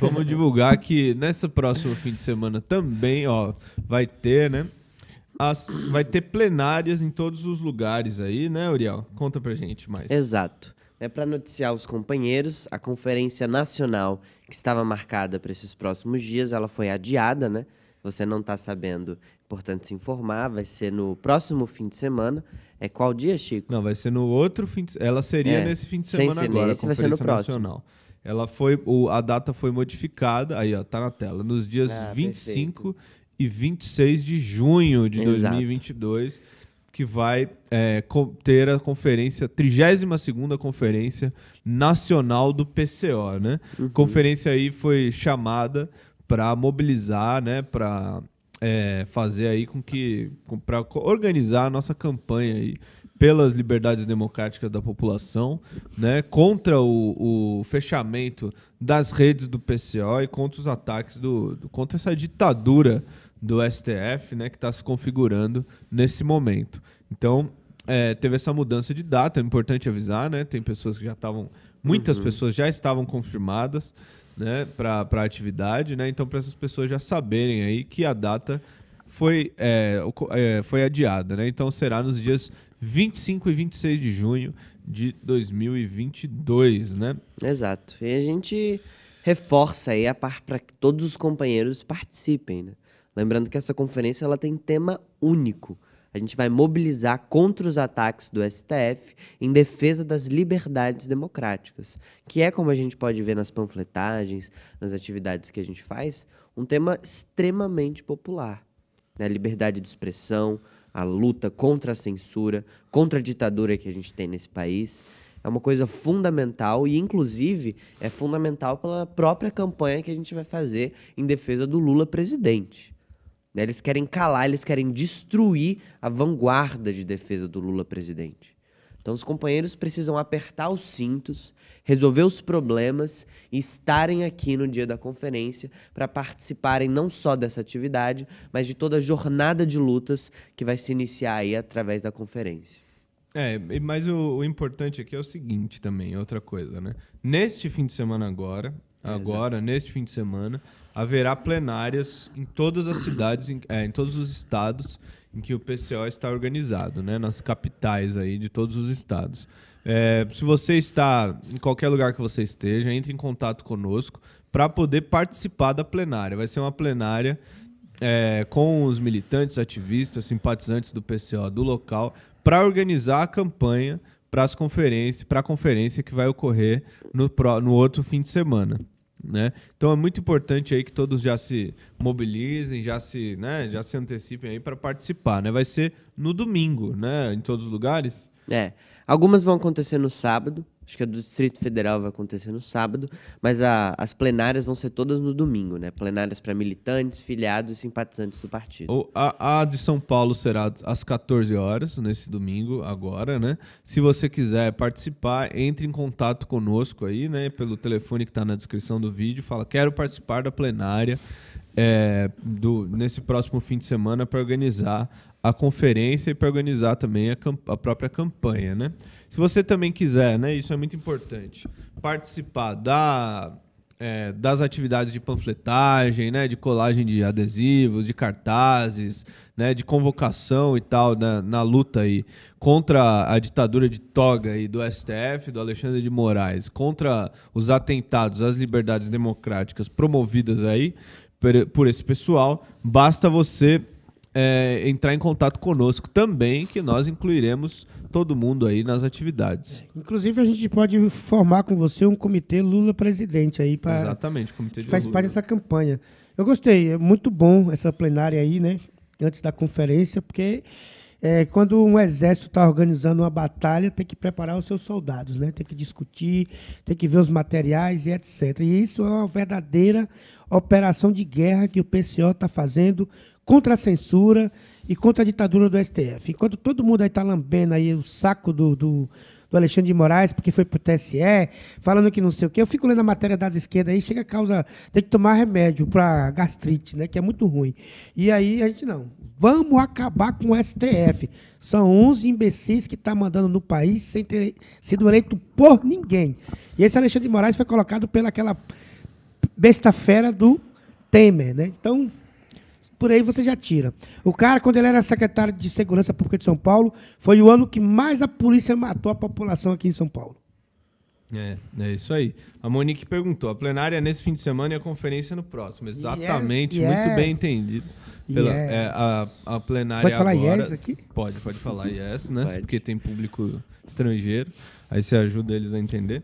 Vamos divulgar que nessa próxima fim de semana também, ó, vai ter, né? As, vai ter plenárias em todos os lugares aí, né, Uriel? Conta pra gente mais. Exato. É para noticiar os companheiros, a conferência nacional que estava marcada para esses próximos dias, ela foi adiada, né? Você não está sabendo, importante se informar, vai ser no próximo fim de semana. É qual dia, Chico? Não, vai ser no outro fim de Ela seria é, nesse fim de semana agora, nesse, a conferência vai ser no nacional. Próximo. Ela foi, o, a data foi modificada, aí ó, tá na tela, nos dias ah, 25 perfeito. e 26 de junho de Exato. 2022, que vai é, ter a conferência, 32ª Conferência Nacional do PCO, né? Uhum. Conferência aí foi chamada para mobilizar, né, para é, fazer aí com que, para organizar a nossa campanha aí pelas liberdades democráticas da população, né, contra o, o fechamento das redes do PCO e contra os ataques do, do contra essa ditadura do STF, né, que está se configurando nesse momento. Então, é, teve essa mudança de data, é importante avisar, né? Tem pessoas que já estavam, muitas uhum. pessoas já estavam confirmadas, né, para a atividade, né? Então, para essas pessoas já saberem aí que a data foi, é, é, foi adiada, né? Então será nos dias 25 e 26 de junho de 2022, né? Exato. E a gente reforça aí a para que todos os companheiros participem, né? Lembrando que essa conferência ela tem tema único. A gente vai mobilizar contra os ataques do STF em defesa das liberdades democráticas, que é como a gente pode ver nas panfletagens, nas atividades que a gente faz, um tema extremamente popular né, liberdade de expressão, a luta contra a censura, contra a ditadura que a gente tem nesse país. É uma coisa fundamental e, inclusive, é fundamental pela própria campanha que a gente vai fazer em defesa do Lula presidente. Né, eles querem calar, eles querem destruir a vanguarda de defesa do Lula presidente. Então, os companheiros precisam apertar os cintos, resolver os problemas e estarem aqui no dia da conferência para participarem não só dessa atividade, mas de toda a jornada de lutas que vai se iniciar aí através da conferência. É, mas o, o importante aqui é o seguinte também, outra coisa, né? Neste fim de semana agora, é, agora, Exato. neste fim de semana, haverá plenárias em todas as cidades, em, é, em todos os estados em que o PCO está organizado, né? Nas capitais aí de todos os estados. É, se você está em qualquer lugar que você esteja, entre em contato conosco para poder participar da plenária. Vai ser uma plenária é, com os militantes, ativistas, simpatizantes do PCO do local para organizar a campanha para as conferências, para a conferência que vai ocorrer no, no outro fim de semana. Né? Então é muito importante aí que todos já se mobilizem, já se, né, já se antecipem aí para participar, né? Vai ser no domingo, né, em todos os lugares? É. Algumas vão acontecer no sábado, Acho que a do Distrito Federal vai acontecer no sábado, mas a, as plenárias vão ser todas no domingo, né? Plenárias para militantes, filiados e simpatizantes do partido. O, a, a, de São Paulo será às 14 horas, nesse domingo, agora, né? Se você quiser participar, entre em contato conosco aí, né? Pelo telefone que está na descrição do vídeo. Fala, quero participar da plenária é, do, nesse próximo fim de semana para organizar a conferência e para organizar também a, a, própria campanha. Né? Se você também quiser, né, isso é muito importante, participar da, é, das atividades de panfletagem, né, de colagem de adesivos, de cartazes, né, de convocação e tal na, na luta aí contra a ditadura de toga e do STF, do Alexandre de Moraes, contra os atentados às liberdades democráticas promovidas aí por, esse pessoal, basta você é, entrar em contato conosco também, que nós incluiremos todo mundo aí nas atividades. É, inclusive, a gente pode formar com você um comitê Lula presidente aí para. Exatamente, comitê de Faz Lula. parte dessa campanha. Eu gostei, é muito bom essa plenária aí, né? Antes da conferência, porque é, quando um exército está organizando uma batalha, tem que preparar os seus soldados, né? tem que discutir, tem que ver os materiais e etc. E isso é uma verdadeira operação de guerra que o PCO está fazendo contra a censura e contra a ditadura do STF. Enquanto todo mundo aí está lambendo aí o saco do, do do Alexandre de Moraes, porque foi pro TSE, falando que não sei o quê. Eu fico lendo a matéria das esquerdas aí, chega a causa. Tem que tomar remédio para gastrite, né? Que é muito ruim. E aí a gente não. Vamos acabar com o STF. São 11 imbecis que está mandando no país sem ter sido eleito por ninguém. E esse Alexandre de Moraes foi colocado pelaquela besta fera do Temer, né? Então por aí você já tira. O cara, quando ele era secretário de Segurança Pública de São Paulo, foi o ano que mais a polícia matou a população aqui em São Paulo. É, é isso aí. A Monique perguntou: a plenária nesse fim de semana e a conferência no próximo. Exatamente, yes, muito yes. bem entendido. Pela, é, yes. é, a, a plenária pode falar agora, yes aqui? Pode, pode falar yes, né? Pode. Porque tem público estrangeiro. Aí você ajuda eles a entender.